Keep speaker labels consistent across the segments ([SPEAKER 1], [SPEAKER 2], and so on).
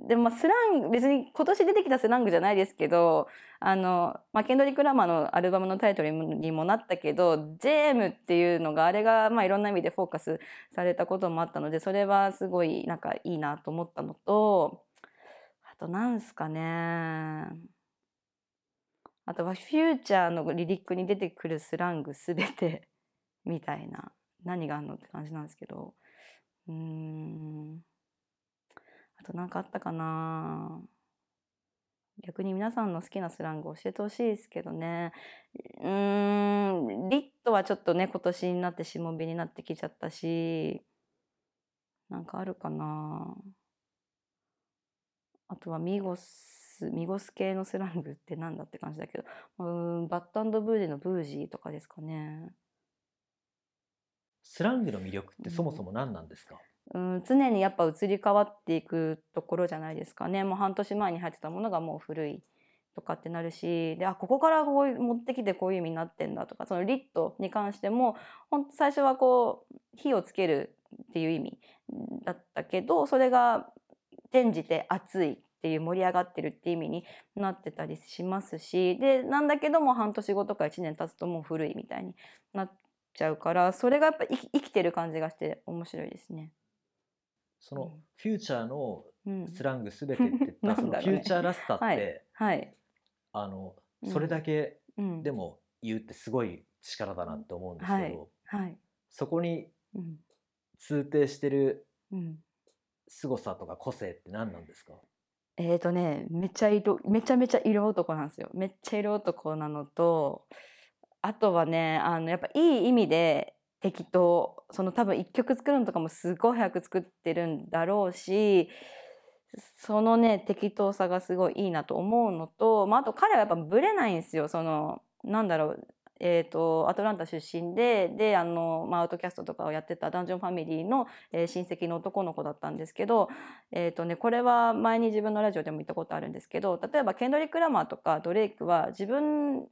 [SPEAKER 1] でもスラン別に今年出てきたスラングじゃないですけどあの、まあ、ケンドリク・ラマーのアルバムのタイトルにもなったけど「ジェーム」っていうのがあれが、まあ、いろんな意味でフォーカスされたこともあったのでそれはすごいなんかいいなと思ったのとあとなんすかねあとは「フューチャー」のリリックに出てくるスラングすべてみたいな何があんのって感じなんですけどうんと何かあったかな逆に皆さんの好きなスラング教えてほしいですけどねうーんリットはちょっとね今年になってしもべになってきちゃったしなんかあるかなあとはミゴスミゴス系のスラングってなんだって感じだけどうんバッドブージーのブージーとかですかねスラングの魅力ってそもそも何なんですか、うんうん、常にやっぱ移り変わっていくところじゃないですかねもう半年前に入ってたものがもう古いとかってなるしであここからこう持ってきてこういう意味になってんだとかそのリットに関しても本最初はこう火をつけるっていう意味だったけどそれが転じて熱いっていう盛り上がってるって意味になってたりしますしでなんだけども半年後とか1年経つともう古いみたいになっちゃうからそれがやっぱ生きてる感じがして面白いですね。そのフューチャーのスラングすべてって言った、そフューチャーらしさって、はいあのそれだけでも言うってすごい力だなって思うんですけど、はいそこに通底してる凄さとか個性って何なんですか、えっ、とねめちゃ色めちゃめちゃ色男なんですよめっちゃ色男なのとあとはねあのやっぱいい意味で適当その多分一曲作るのとかもすごい早く作ってるんだろうしそのね適当さがすごいいいなと思うのと、まあ、あと彼はやっぱブレないんですよそのなんだろうえーと、アトランタ出身でであの、まあ、アウトキャストとかをやってたダンジョンファミリーの、えー、親戚の男の子だったんですけど、えーとね、これは前に自分のラジオでも言ったことあるんですけど例えばケンドリック・ラマーとかドレイクは自分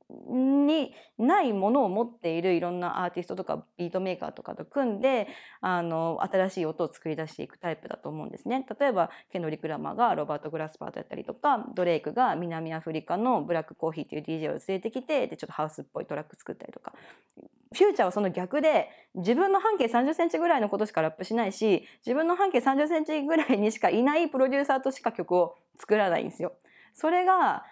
[SPEAKER 1] にないものを持っているいろんなアーティストとかビートメーカーとかと組んであの新しい音を作り出していくタイプだと思うんですね。例えばケンドリック・ラマーがロバート・グラスパートやったりとかドレイクが南アフリカのブラックコーヒーっていう DJ を連れてきてでちょっとハウスっぽいトラックプ作ったりとか。フューチャーはその逆で、自分の半径30センチぐらいのことしかラップしないし、自分の半径30センチぐらいにしかいないプロデューサーとしか曲を作らないんですよ。それが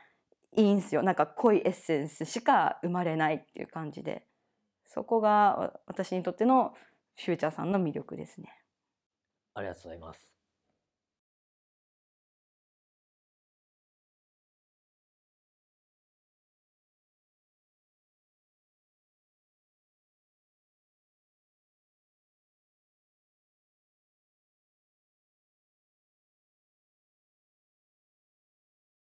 [SPEAKER 1] いいんですよ。なんか濃いエッセンスしか生まれないっていう感じで。そこが私にとってのフューチャーさんの魅力ですね。ありがとうございます。